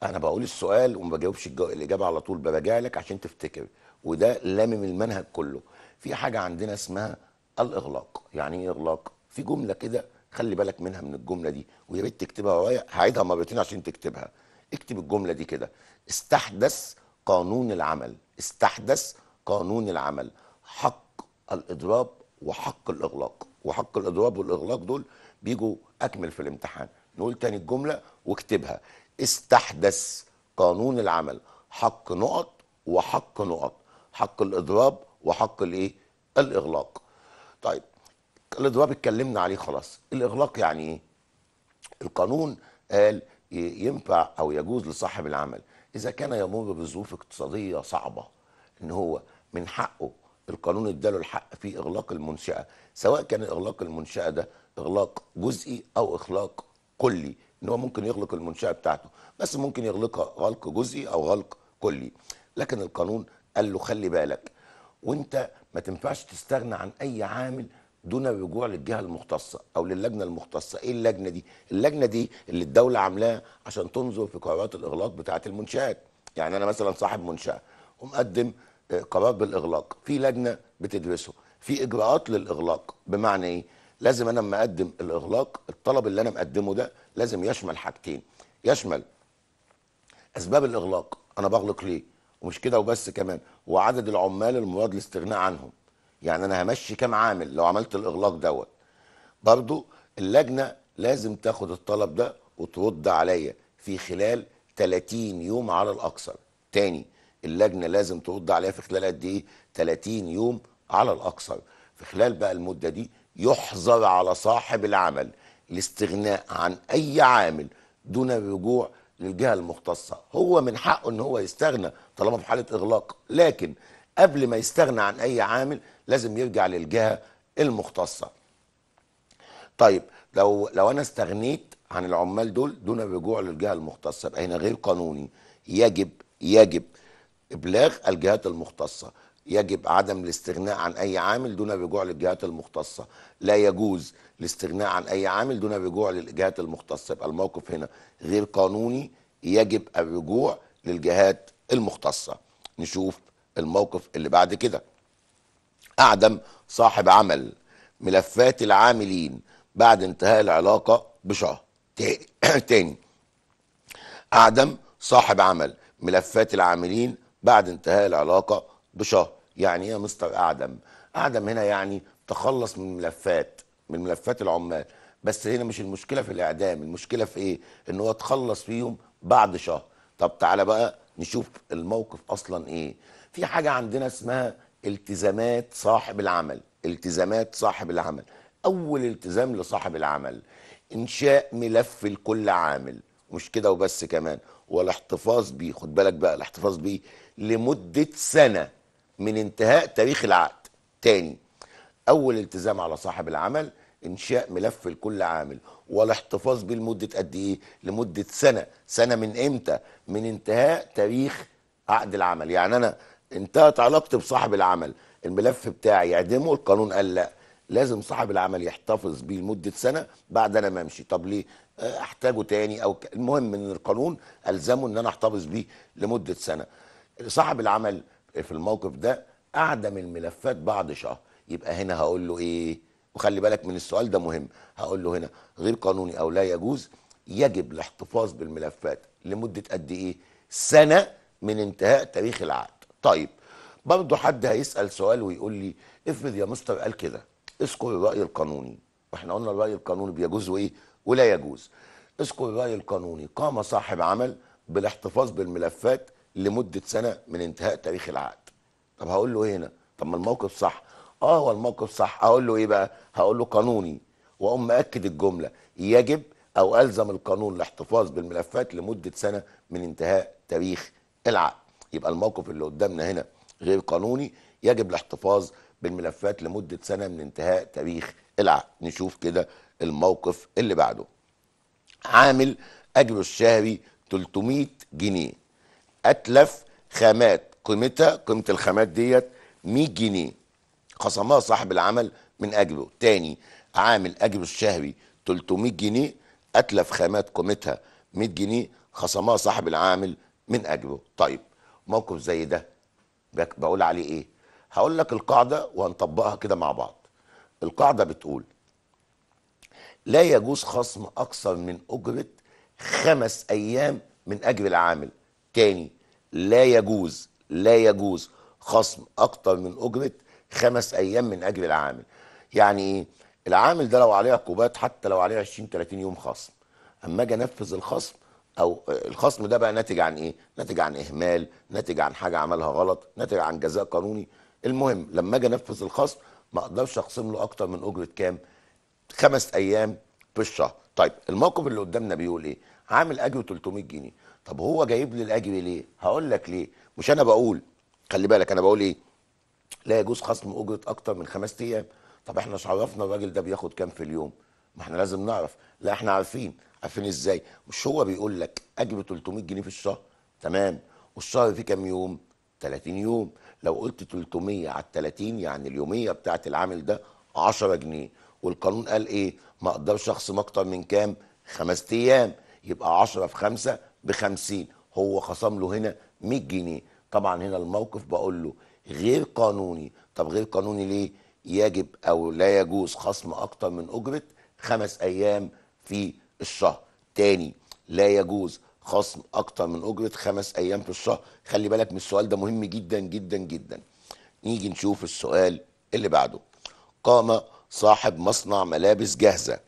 انا بقول السؤال وما بجاوبش الاجابه على طول براجع لك عشان تفتكر وده لامم المنهج كله في حاجه عندنا اسمها الاغلاق يعني ايه اغلاق في جمله كده خلي بالك منها من الجمله دي ويا ريت تكتبها ورايا هعيدها مرتين عشان تكتبها اكتب الجمله دي كده استحدث قانون العمل استحدث قانون العمل حق الاضراب وحق الاغلاق وحق الاضراب والاغلاق دول بيجوا اكمل في الامتحان نقول تاني الجمله واكتبها استحدث قانون العمل حق نقط وحق نقط حق الاضراب وحق الايه الاغلاق طيب الاضراب اتكلمنا عليه خلاص الاغلاق يعني ايه القانون قال ينفع او يجوز لصاحب العمل اذا كان يمر بظروف اقتصاديه صعبه ان هو من حقه القانون اداله الحق في اغلاق المنشاه سواء كان اغلاق المنشاه ده اغلاق جزئي او اغلاق كلي ان هو ممكن يغلق المنشاه بتاعته بس ممكن يغلقها غلق جزئي او غلق كلي لكن القانون قال له خلي بالك وانت ما تنفعش تستغنى عن اي عامل دون الرجوع للجهه المختصه او للجنه المختصه ايه اللجنه دي اللجنه دي اللي الدوله عاملاها عشان تنظر في قرارات الاغلاق بتاعه المنشات يعني انا مثلا صاحب منشاه ومقدم آه، قرار بالاغلاق في لجنه بتدرسه في اجراءات للاغلاق بمعنى ايه لازم انا لما اقدم الاغلاق الطلب اللي انا مقدمه ده لازم يشمل حاجتين يشمل اسباب الاغلاق انا بغلق ليه ومش كده وبس كمان وعدد العمال المراد الاستغناء عنهم يعني انا همشي كام عامل لو عملت الاغلاق دوت برضو اللجنه لازم تاخد الطلب ده وترد عليا في خلال 30 يوم على الاكثر تاني اللجنه لازم ترد عليا في خلال قد ايه 30 يوم على الاكثر في خلال بقى المده دي يحظر على صاحب العمل الاستغناء عن اي عامل دون الرجوع للجهه المختصه هو من حقه ان هو يستغنى طالما في حاله اغلاق لكن قبل ما يستغنى عن اي عامل لازم يرجع للجهه المختصه طيب لو لو انا استغنيت عن العمال دول دون الرجوع للجهه المختصه يبقى هنا غير قانوني يجب يجب ابلاغ الجهات المختصه يجب عدم الاستغناء عن اي عامل دون الرجوع للجهات المختصه لا يجوز الاستغناء عن اي عامل دون الرجوع للجهات المختصه يبقى الموقف هنا غير قانوني يجب الرجوع للجهات المختصه نشوف الموقف اللي بعد كده أعدم صاحب عمل ملفات العاملين بعد انتهاء العلاقة بشهر تاني [clears throat] أعدم صاحب عمل ملفات العاملين بعد انتهاء العلاقة بشهر يعني إيه يا مستر أعدم أعدم هنا يعني تخلص من ملفات من ملفات العمال بس هنا مش المشكلة في الإعدام المشكلة في إيه إن هو تخلص فيهم بعد شهر طب تعالى بقى نشوف الموقف أصلا إيه في حاجه عندنا اسمها التزامات صاحب العمل التزامات صاحب العمل اول التزام لصاحب العمل انشاء ملف لكل عامل مش كده وبس كمان والاحتفاظ بيه خد بالك بقى الاحتفاظ بيه لمده سنه من انتهاء تاريخ العقد تاني اول التزام على صاحب العمل انشاء ملف لكل عامل والاحتفاظ بيه لمده قد ايه لمده سنه سنه من امتى من انتهاء تاريخ عقد العمل يعني انا انتهت علاقتي بصاحب العمل الملف بتاعي اعدمه القانون قال لا لازم صاحب العمل يحتفظ بيه لمده سنه بعد انا ما امشي طب ليه آه، احتاجه تاني او المهم ان القانون الزمه ان انا احتفظ بيه لمده سنه صاحب العمل في الموقف ده اعدم الملفات بعد شهر يبقى هنا هقول له ايه وخلي بالك من السؤال ده مهم هقول له هنا غير قانوني او لا يجوز يجب الاحتفاظ بالملفات لمده قد ايه سنه من انتهاء تاريخ العقد طيب برضه حد هيسال سؤال ويقول لي افرض يا مستر قال كده اذكر الراي القانوني واحنا قلنا الراي القانوني بيجوز وايه ولا يجوز اذكر الراي القانوني قام صاحب عمل بالاحتفاظ بالملفات لمده سنه من انتهاء تاريخ العقد طب هقول له ايه هنا طب ما الموقف صح اه هو الموقف صح اقول له ايه بقى هقول له قانوني واقوم ماكد الجمله يجب او الزم القانون الاحتفاظ بالملفات لمده سنه من انتهاء تاريخ العقد يبقى الموقف اللي قدامنا هنا غير قانوني يجب الاحتفاظ بالملفات لمدة سنة من انتهاء تاريخ العقد نشوف كده الموقف اللي بعده عامل أجره الشهري 300 جنيه أتلف خامات قيمتها قيمة الخامات ديت 100 جنيه خصمها صاحب العمل من أجره تاني عامل أجره الشهري 300 جنيه أتلف خامات قيمتها 100 جنيه خصمها صاحب العامل من أجره طيب موقف زي ده بقول عليه ايه هقول لك القاعده وهنطبقها كده مع بعض القاعده بتقول لا يجوز خصم اكثر من اجره خمس ايام من اجر العامل تاني لا يجوز لا يجوز خصم اكثر من اجره خمس ايام من اجر العامل يعني ايه العامل ده لو عليه عقوبات حتى لو عليه 20 30 يوم خصم اما اجي انفذ الخصم او الخصم ده بقى ناتج عن ايه ناتج عن اهمال ناتج عن حاجه عملها غلط ناتج عن جزاء قانوني المهم لما اجي انفذ الخصم ما اقدرش اخصم له اكتر من اجره كام خمس ايام بالشهر طيب الموقف اللي قدامنا بيقول ايه عامل اجره 300 جنيه طب هو جايب لي الاجر ليه هقول لك ليه مش انا بقول خلي بالك انا بقول ايه لا يجوز خصم اجره اكتر من خمس ايام طب احنا مش عرفنا الراجل ده بياخد كام في اليوم ما احنا لازم نعرف لا احنا عارفين عارفين ازاي مش هو بيقول لك اجب 300 جنيه في الشهر تمام والشهر فيه كام يوم 30 يوم لو قلت 300 على 30 يعني اليوميه بتاعت العامل ده 10 جنيه والقانون قال ايه ما اقدرش اخصم اكتر من كام خمس ايام يبقى 10 في 5 ب 50 هو خصم له هنا 100 جنيه طبعا هنا الموقف بقول له غير قانوني طب غير قانوني ليه يجب او لا يجوز خصم اكتر من اجره خمس ايام في الشهر تاني لا يجوز خصم اكتر من اجره خمس ايام في الشهر خلي بالك من السؤال ده مهم جدا جدا جدا نيجي نشوف السؤال اللي بعده قام صاحب مصنع ملابس جاهزه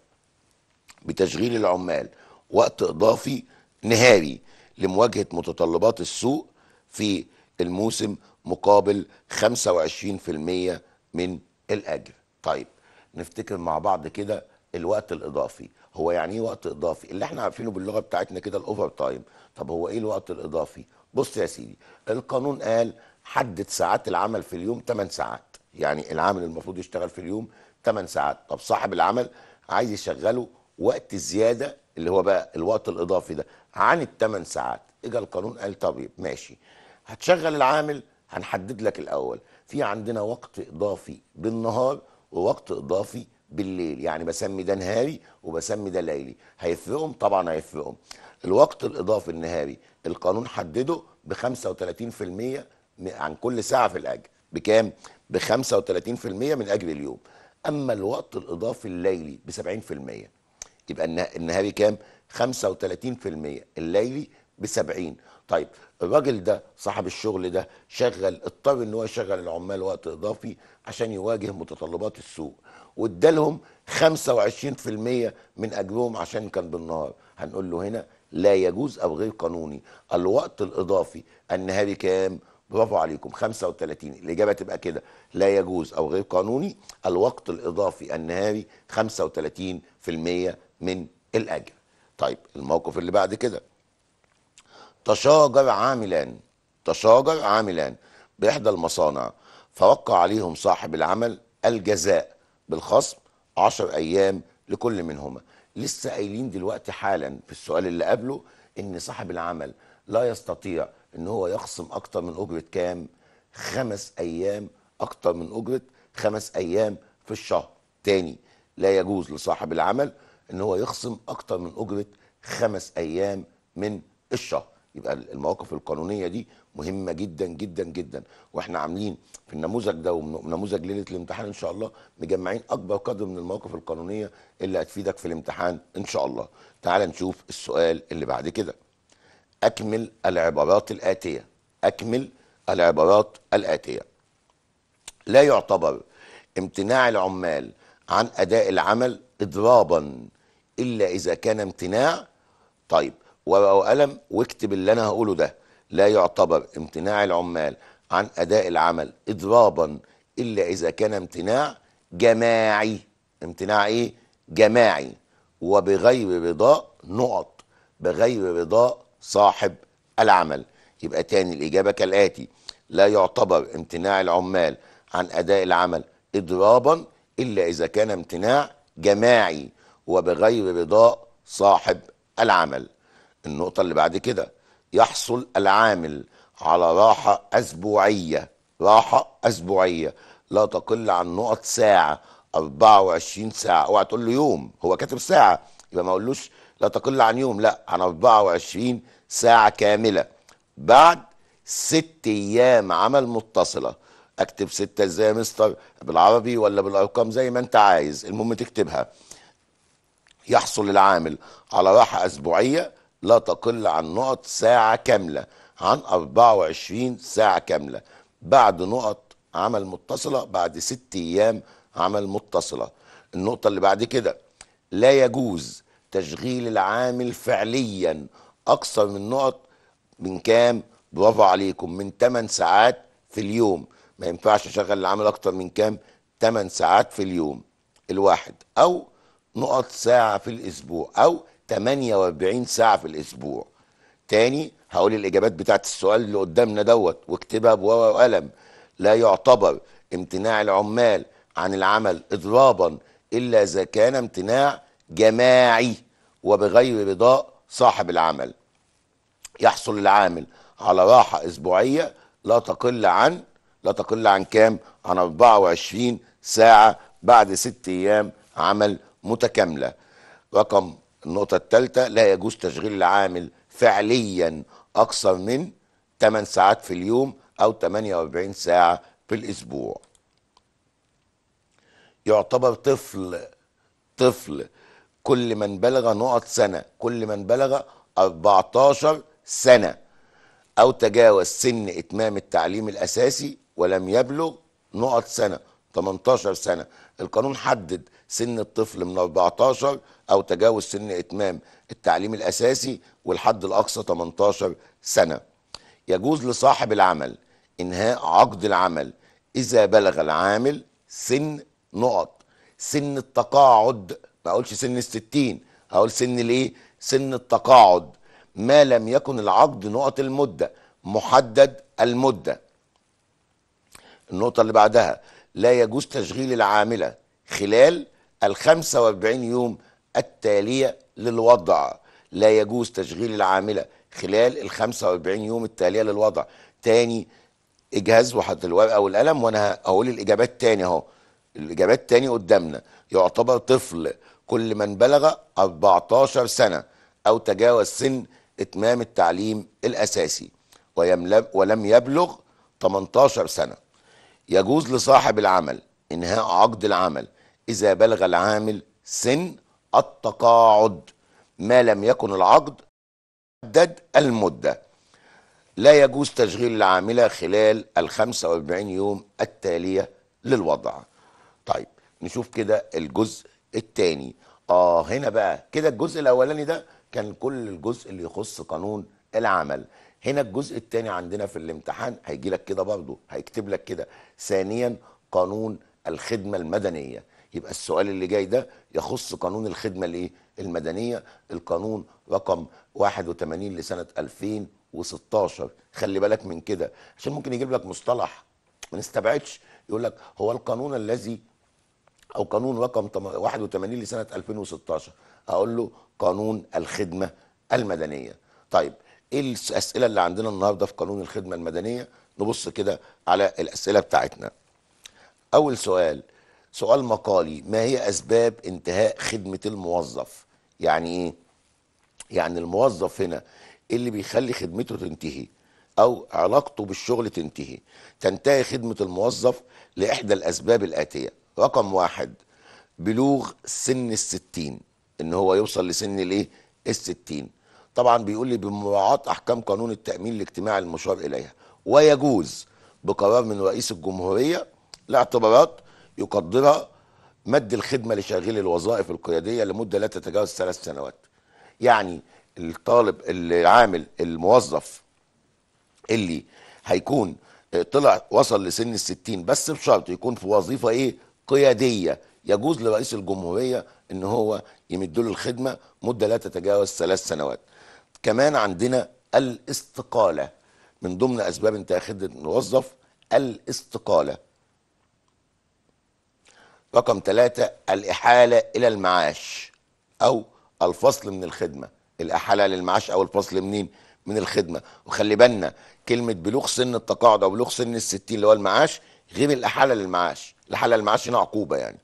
بتشغيل العمال وقت اضافي نهاري لمواجهه متطلبات السوق في الموسم مقابل 25% من الاجر طيب نفتكر مع بعض كده الوقت الاضافي هو يعني ايه وقت اضافي اللي احنا عارفينه باللغه بتاعتنا كده الاوفر تايم طب هو ايه الوقت الاضافي بص يا سيدي القانون قال حدد ساعات العمل في اليوم 8 ساعات يعني العامل المفروض يشتغل في اليوم 8 ساعات طب صاحب العمل عايز يشغله وقت الزياده اللي هو بقى الوقت الاضافي ده عن ال 8 ساعات اجى القانون قال طيب ماشي هتشغل العامل هنحدد لك الاول في عندنا وقت اضافي بالنهار ووقت اضافي بالليل يعني بسمي ده نهاري وبسمي ده ليلي هيفرقهم طبعا هيفرقهم الوقت الاضافي النهاري القانون حدده ب 35% عن كل ساعه في الاجر بكام ب 35% من اجر اليوم اما الوقت الاضافي الليلي ب 70% يبقى النهاري كام 35% الليلي ب 70 طيب الراجل ده صاحب الشغل ده شغل اضطر ان هو يشغل العمال وقت اضافي عشان يواجه متطلبات السوق وادالهم 25% من اجرهم عشان كان بالنهار هنقول له هنا لا يجوز او غير قانوني الوقت الاضافي النهاري كام برافو عليكم 35 الاجابه تبقى كده لا يجوز او غير قانوني الوقت الاضافي النهاري 35% من الاجر طيب الموقف اللي بعد كده تشاجر عاملان تشاجر عاملان باحدى المصانع فوقع عليهم صاحب العمل الجزاء بالخصم 10 ايام لكل منهما لسه قايلين دلوقتي حالا في السؤال اللي قبله ان صاحب العمل لا يستطيع ان هو يخصم اكتر من اجره كام خمس ايام اكتر من اجره خمس ايام في الشهر تاني لا يجوز لصاحب العمل ان هو يخصم اكتر من اجره خمس ايام من الشهر يبقى المواقف القانونيه دي مهمه جدا جدا جدا واحنا عاملين في النموذج ده ونموذج ليله الامتحان ان شاء الله مجمعين اكبر قدر من المواقف القانونيه اللي هتفيدك في الامتحان ان شاء الله تعال نشوف السؤال اللي بعد كده اكمل العبارات الاتيه اكمل العبارات الاتيه لا يعتبر امتناع العمال عن اداء العمل اضرابا الا اذا كان امتناع طيب ورقه وقلم واكتب اللي انا هقوله ده لا يعتبر امتناع العمال عن اداء العمل اضرابا الا اذا كان امتناع جماعي امتناع ايه جماعي وبغير رضاء نقط بغير رضاء صاحب العمل يبقى تاني الاجابه كالاتي لا يعتبر امتناع العمال عن اداء العمل اضرابا الا اذا كان امتناع جماعي وبغير رضاء صاحب العمل النقطة اللي بعد كده يحصل العامل على راحة أسبوعية راحة أسبوعية لا تقل عن نقط ساعة 24 ساعة اوعى تقول له يوم هو كاتب ساعة يبقى ما اقولوش لا تقل عن يوم لا عن 24 ساعة كاملة بعد ست أيام عمل متصلة اكتب ستة ازاي يا مستر بالعربي ولا بالأرقام زي ما أنت عايز المهم تكتبها يحصل العامل على راحة أسبوعية لا تقل عن نقط ساعة كاملة عن 24 ساعة كاملة بعد نقط عمل متصلة بعد ست أيام عمل متصلة النقطة اللي بعد كده لا يجوز تشغيل العامل فعليا أكثر من نقط من كام برافو عليكم من 8 ساعات في اليوم ما ينفعش أشغل العامل أكثر من كام 8 ساعات في اليوم الواحد أو نقط ساعة في الأسبوع أو 48 ساعة في الأسبوع تاني هقول الإجابات بتاعت السؤال اللي قدامنا دوت واكتبها بورقة وقلم لا يعتبر امتناع العمال عن العمل إضرابا إلا إذا كان امتناع جماعي وبغير رضاء صاحب العمل يحصل العامل على راحة أسبوعية لا تقل عن لا تقل عن كام عن 24 ساعة بعد ست أيام عمل متكاملة رقم النقطة الثالثة لا يجوز تشغيل العامل فعليا أكثر من 8 ساعات في اليوم أو 48 ساعة في الأسبوع يعتبر طفل طفل كل من بلغ نقط سنة كل من بلغ 14 سنة أو تجاوز سن إتمام التعليم الأساسي ولم يبلغ نقط سنة 18 سنه القانون حدد سن الطفل من 14 او تجاوز سن اتمام التعليم الاساسي والحد الاقصى 18 سنه يجوز لصاحب العمل انهاء عقد العمل اذا بلغ العامل سن نقط سن التقاعد ما اقولش سن الستين اقول سن الايه سن التقاعد ما لم يكن العقد نقط المده محدد المده النقطه اللي بعدها لا يجوز تشغيل العاملة خلال ال 45 يوم التالية للوضع لا يجوز تشغيل العاملة خلال ال 45 يوم التالية للوضع تاني اجهز وحط الورقة والقلم وانا هقول الاجابات تاني اهو الاجابات تاني قدامنا يعتبر طفل كل من بلغ 14 سنة او تجاوز سن اتمام التعليم الاساسي ولم يبلغ 18 سنه يجوز لصاحب العمل إنهاء عقد العمل إذا بلغ العامل سن التقاعد ما لم يكن العقد محدد المدة لا يجوز تشغيل العاملة خلال ال 45 يوم التالية للوضع طيب نشوف كده الجزء الثاني اه هنا بقى كده الجزء الاولاني ده كان كل الجزء اللي يخص قانون العمل هنا الجزء الثاني عندنا في الامتحان هيجي لك كده برضه هيكتب لك كده ثانيا قانون الخدمه المدنيه يبقى السؤال اللي جاي ده يخص قانون الخدمه الايه المدنيه القانون رقم 81 لسنه 2016 خلي بالك من كده عشان ممكن يجيب لك مصطلح ما نستبعدش يقول لك هو القانون الذي او قانون رقم 81 لسنه 2016 اقول له قانون الخدمه المدنيه طيب ايه الاسئله اللي عندنا النهارده في قانون الخدمه المدنيه نبص كده على الاسئله بتاعتنا اول سؤال سؤال مقالي ما هي اسباب انتهاء خدمه الموظف يعني ايه يعني الموظف هنا اللي بيخلي خدمته تنتهي او علاقته بالشغل تنتهي تنتهي خدمه الموظف لاحدى الاسباب الاتيه رقم واحد بلوغ سن الستين ان هو يوصل لسن الايه الستين طبعا بيقول لي بمراعاة أحكام قانون التأمين الاجتماعي المشار إليها ويجوز بقرار من رئيس الجمهورية لاعتبارات يقدرها مد الخدمة لشغيل الوظائف القيادية لمدة لا تتجاوز ثلاث سنوات يعني الطالب العامل الموظف اللي هيكون آه، طلع وصل لسن الستين بس بشرط يكون في وظيفة ايه قيادية يجوز لرئيس الجمهورية ان هو يمد له الخدمة مدة لا تتجاوز ثلاث سنوات كمان عندنا الاستقالة من ضمن اسباب انت خدمة الموظف الاستقالة رقم ثلاثة الإحالة إلى المعاش أو الفصل من الخدمة الإحالة للمعاش أو الفصل منين؟ من الخدمة وخلي بالنا كلمة بلوغ سن التقاعد أو بلوغ سن الستين اللي هو المعاش غير الإحالة للمعاش الإحالة للمعاش هنا عقوبة يعني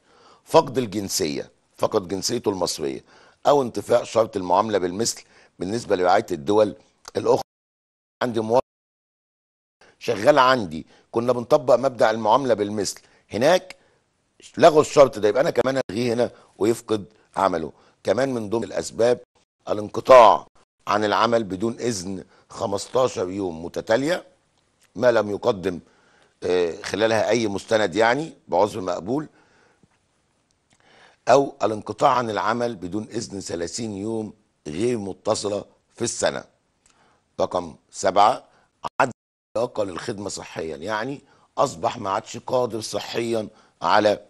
فقد الجنسيه فقد جنسيته المصريه او انتفاء شرط المعامله بالمثل بالنسبه لرعايه الدول الاخرى عندي موظف شغال عندي كنا بنطبق مبدا المعامله بالمثل هناك لغوا الشرط ده يبقى انا كمان الغيه هنا ويفقد عمله كمان من ضمن الاسباب الانقطاع عن العمل بدون اذن 15 يوم متتاليه ما لم يقدم آه، خلالها اي مستند يعني بعذر مقبول أو الانقطاع عن العمل بدون إذن 30 يوم غير متصلة في السنة رقم سبعة عدم علاقة للخدمة صحيا يعني أصبح ما عادش قادر صحيا على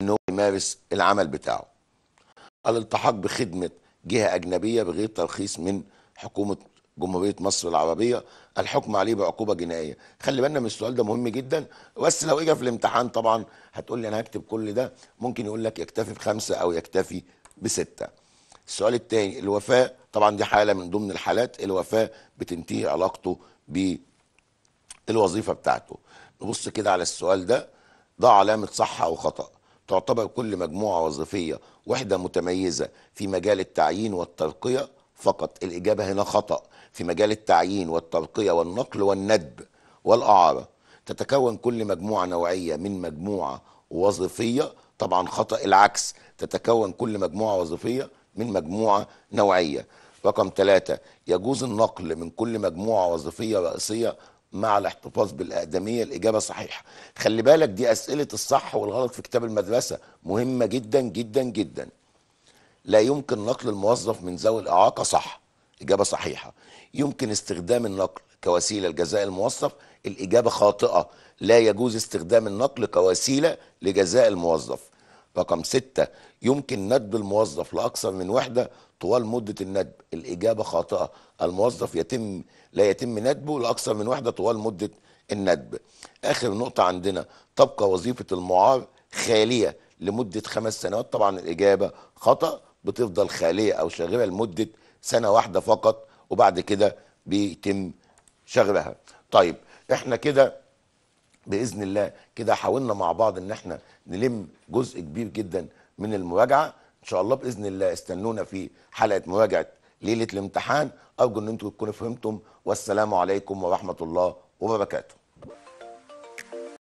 أنه يمارس العمل بتاعه الالتحاق بخدمة جهة أجنبية بغير ترخيص من حكومة جمهوريه مصر العربيه الحكم عليه بعقوبه جنائيه خلي بالنا من السؤال ده مهم جدا بس لو اجى في الامتحان طبعا هتقول لي انا هكتب كل ده ممكن يقول لك يكتفي بخمسه او يكتفي بسته السؤال الثاني الوفاه طبعا دي حاله من ضمن الحالات الوفاه بتنتهي علاقته بالوظيفه بتاعته نبص كده على السؤال ده ضع علامه صح او خطأ تعتبر كل مجموعة وظيفية وحدة متميزة في مجال التعيين والترقية فقط الإجابة هنا خطأ في مجال التعيين والترقية والنقل والندب والأعارة تتكون كل مجموعة نوعية من مجموعة وظيفية طبعا خطأ العكس تتكون كل مجموعة وظيفية من مجموعة نوعية رقم ثلاثة يجوز النقل من كل مجموعة وظيفية رئيسية مع الاحتفاظ بالأقدمية الإجابة صحيحة خلي بالك دي أسئلة الصح والغلط في كتاب المدرسة مهمة جدا جدا جدا لا يمكن نقل الموظف من ذوي الإعاقة صح إجابة صحيحة يمكن استخدام النقل كوسيلة لجزاء الموظف الإجابة خاطئة لا يجوز استخدام النقل كوسيلة لجزاء الموظف رقم ستة يمكن ندب الموظف لأكثر من وحدة طوال مدة الندب الإجابة خاطئة الموظف يتم لا يتم ندبه لأكثر من وحدة طوال مدة الندب آخر نقطة عندنا تبقى وظيفة المعار خالية لمدة خمس سنوات طبعا الإجابة خطأ بتفضل خالية أو شاغرة لمدة سنه واحده فقط وبعد كده بيتم شغلها طيب احنا كده باذن الله كده حاولنا مع بعض ان احنا نلم جزء كبير جدا من المراجعه ان شاء الله باذن الله استنونا في حلقه مراجعه ليله الامتحان ارجو ان انتم تكونوا فهمتم والسلام عليكم ورحمه الله وبركاته